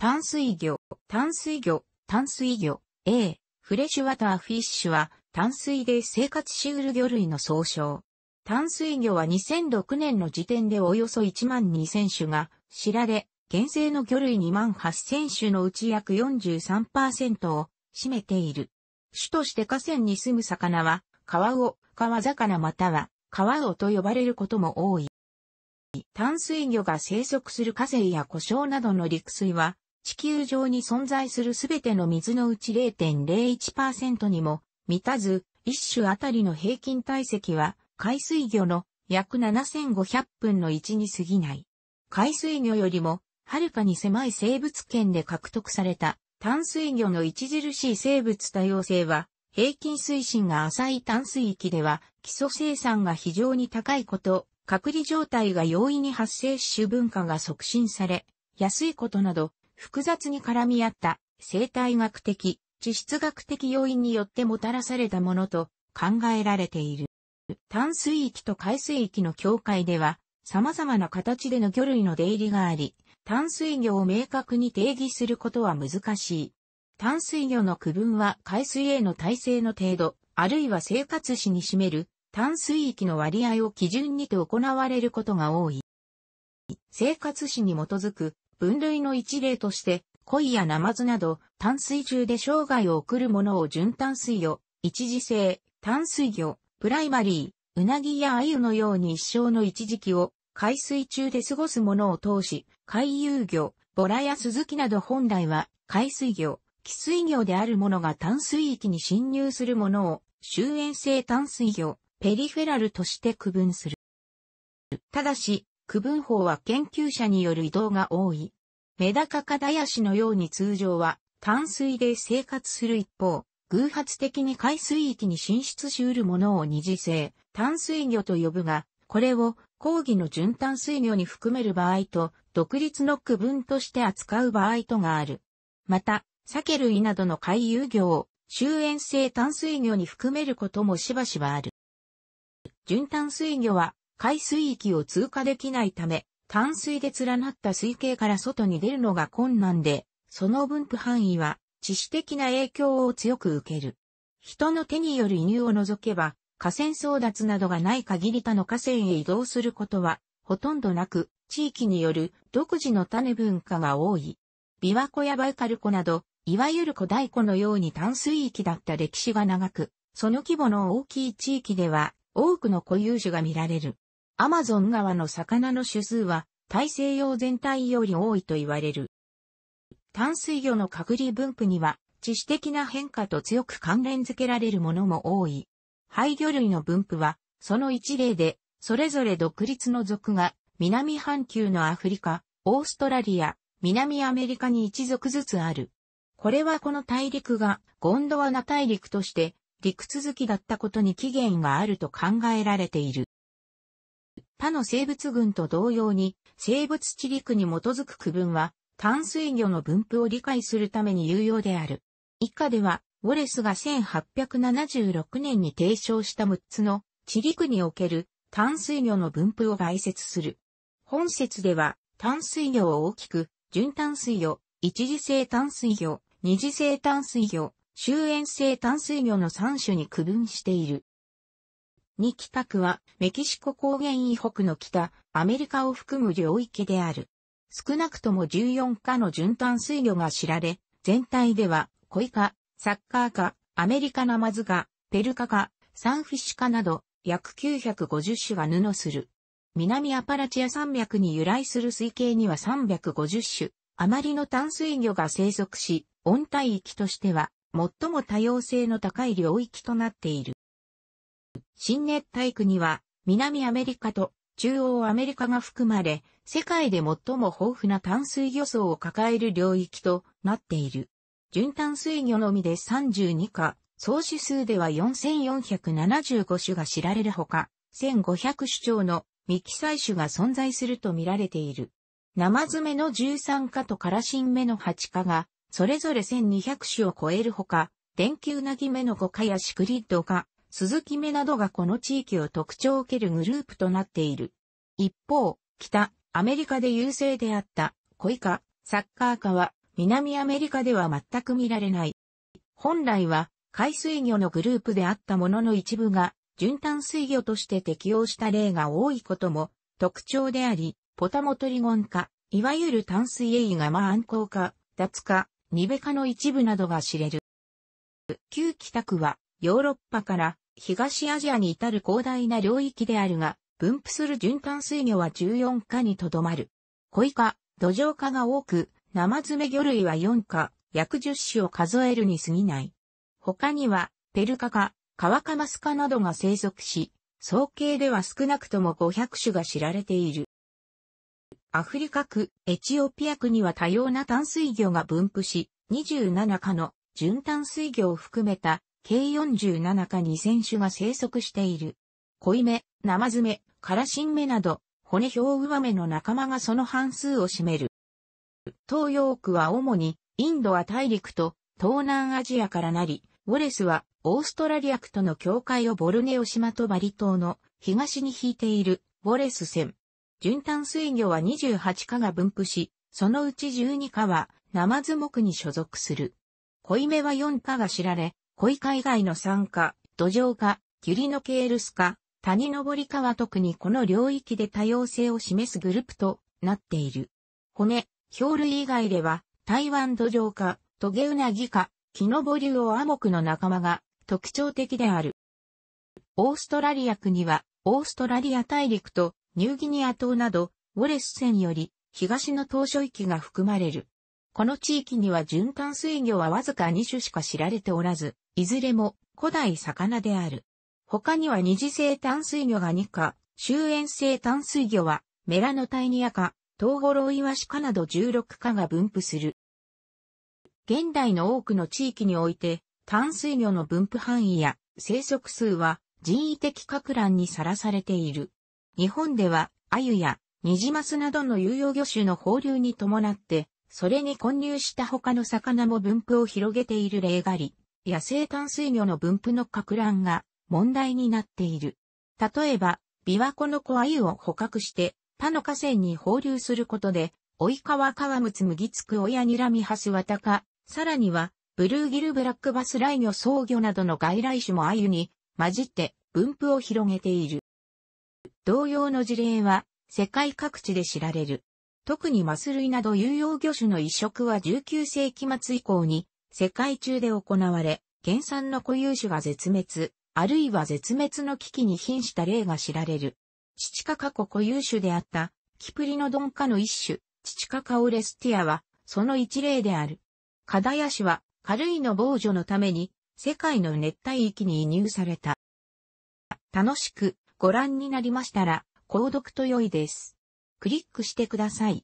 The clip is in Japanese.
淡水魚、淡水魚、淡水魚、A、フレッシュワターフィッシュは、淡水で生活しうる魚類の総称。淡水魚は2006年の時点でおよそ1万2000種が知られ、現生の魚類2万8000種のうち約43%を占めている。種として河川に住む魚は、川魚、川魚または、川魚と呼ばれることも多い。淡水魚が生息する河川や湖沼などの陸水は、地球上に存在するすべての水のうち0.01%にも満たず、一種あたりの平均体積は海水魚の約7500分の1に過ぎない。海水魚よりもはるかに狭い生物圏で獲得された淡水魚の著しい生物多様性は平均水深が浅い淡水域では基礎生産が非常に高いこと、隔離状態が容易に発生し主文化が促進され、安いことなど複雑に絡み合った生態学的、地質学的要因によってもたらされたものと考えられている。淡水域と海水域の境界では、様々な形での魚類の出入りがあり、淡水魚を明確に定義することは難しい。淡水魚の区分は海水への耐性の程度、あるいは生活史に占める淡水域の割合を基準にて行われることが多い。生活史に基づく分類の一例として、鯉やナマズなど、淡水中で生涯を送るものを純淡水魚、一時性、淡水魚、プライマリー、うなぎや鮎のように一生の一時期を、海水中で過ごすものを通し、海遊魚、ボラやスズキなど本来は、海水魚、寄水魚であるものが淡水域に侵入するものを、終焉性淡水魚、ペリフェラルとして区分する。ただし、区分法は研究者による移動が多い。メダカカダヤシのように通常は淡水で生活する一方、偶発的に海水域に進出しうるものを二次性、淡水魚と呼ぶが、これを講義の純淡水魚に含める場合と、独立の区分として扱う場合とがある。また、酒類などの海遊魚を終焉性淡水魚に含めることもしばしばある。純淡水魚は海水域を通過できないため、淡水で連なった水系から外に出るのが困難で、その分布範囲は致死的な影響を強く受ける。人の手による移入を除けば、河川争奪などがない限り他の河川へ移動することは、ほとんどなく、地域による独自の種文化が多い。琵琶湖やバイカル湖など、いわゆる古代湖のように淡水域だった歴史が長く、その規模の大きい地域では多くの固有種が見られる。アマゾン川の魚の種数は大西洋全体より多いと言われる。淡水魚の隔離分布には地質的な変化と強く関連づけられるものも多い。廃魚類の分布はその一例で、それぞれ独立の属が南半球のアフリカ、オーストラリア、南アメリカに一属ずつある。これはこの大陸がゴンドワナ大陸として陸続きだったことに起源があると考えられている。他の生物群と同様に、生物地理区に基づく区分は、淡水魚の分布を理解するために有用である。以下では、ウォレスが1876年に提唱した6つの地理区における淡水魚の分布を概説する。本説では、淡水魚を大きく、純淡水魚、一次性淡水魚、二次性淡水魚、周縁性淡水魚の3種に区分している。2。企画はメキシコ高原以北の北、アメリカを含む領域である。少なくとも14かの循環水魚が知られ、全体では、コイカ、サッカーカ、アメリカナマズカ、ペルカカ、サンフィッシュカなど、約950種が布する。南アパラチア山脈に由来する水系には350種、余りの淡水魚が生息し、温帯域としては、最も多様性の高い領域となっている。新熱帯区には、南アメリカと中央アメリカが含まれ、世界で最も豊富な淡水魚層を抱える領域となっている。純淡水魚のみで32か、総種数では4475種が知られるほか、1500種長の未記載種が存在すると見られている。生爪の13かとカラシン目の8かが、それぞれ1200種を超えるほか、電球なぎ目の5かやシクリッドが。鈴木目などがこの地域を特徴を受けるグループとなっている。一方、北、アメリカで優勢であった、コイカ、サッカー科は、南アメリカでは全く見られない。本来は、海水魚のグループであったものの一部が、純淡水魚として適応した例が多いことも、特徴であり、ポタモトリゴン科、いわゆる淡水エイガマアンコウ科、ダツ科、ニベ科の一部などが知れる。旧北区は、ヨーロッパから東アジアに至る広大な領域であるが、分布する循環水魚は14科にとどまる。小イカ、土壌科が多く、生爪魚類は4科、約10種を数えるに過ぎない。他には、ペルカカ、カワカマスカなどが生息し、総計では少なくとも500種が知られている。アフリカ区、エチオピア区には多様な淡水魚が分布し、27科の純淡水魚を含めた計47か2000種が生息している。濃いめ、生爪、カラシンメなど、骨表上目の仲間がその半数を占める。東洋区は主にインドは大陸と東南アジアからなり、ウォレスはオーストラリア区との境界をボルネオ島とバリ島の東に引いているウォレス線。循環水魚は28科が分布し、そのうち12科はナマズ目に所属する。濃いめは4科が知られ、恋海外の酸化、土壌化、キュリノケールス化、谷登り化は特にこの領域で多様性を示すグループとなっている。骨、氷類以外では、台湾土壌化、トゲウナギ化、木登りをアモクの仲間が特徴的である。オーストラリア国は、オーストラリア大陸とニューギニア島など、ウォレス線より東の島嶼域が含まれる。この地域には循環水魚はわずか2種しか知られておらず、いずれも古代魚である。他には二次性淡水魚が2か、終焉性淡水魚は、メラノタイニアか、トウゴロウイワシかなど16かが分布する。現代の多くの地域において、淡水魚の分布範囲や生息数は人為的格乱にさらされている。日本では、アユやニジマスなどの有用魚種の放流に伴って、それに混入した他の魚も分布を広げている例があり、野生淡水魚の分布の拡乱が問題になっている。例えば、琵琶湖の小鮎を捕獲して、他の河川に放流することで、及川川むつむぎつく親にらみはすわたか、さらには、ブルーギルブラックバスライ魚草魚などの外来種も鮎に混じって分布を広げている。同様の事例は世界各地で知られる。特にマス類など有用魚種の移植は19世紀末以降に世界中で行われ、原産の固有種が絶滅、あるいは絶滅の危機に瀕した例が知られる。チチカカ湖固有種であった、キプリノドン科の一種、チチカカオレスティアは、その一例である。カダヤシは、軽いの防除のために、世界の熱帯域に移入された。楽しくご覧になりましたら、購読と良いです。クリックしてください。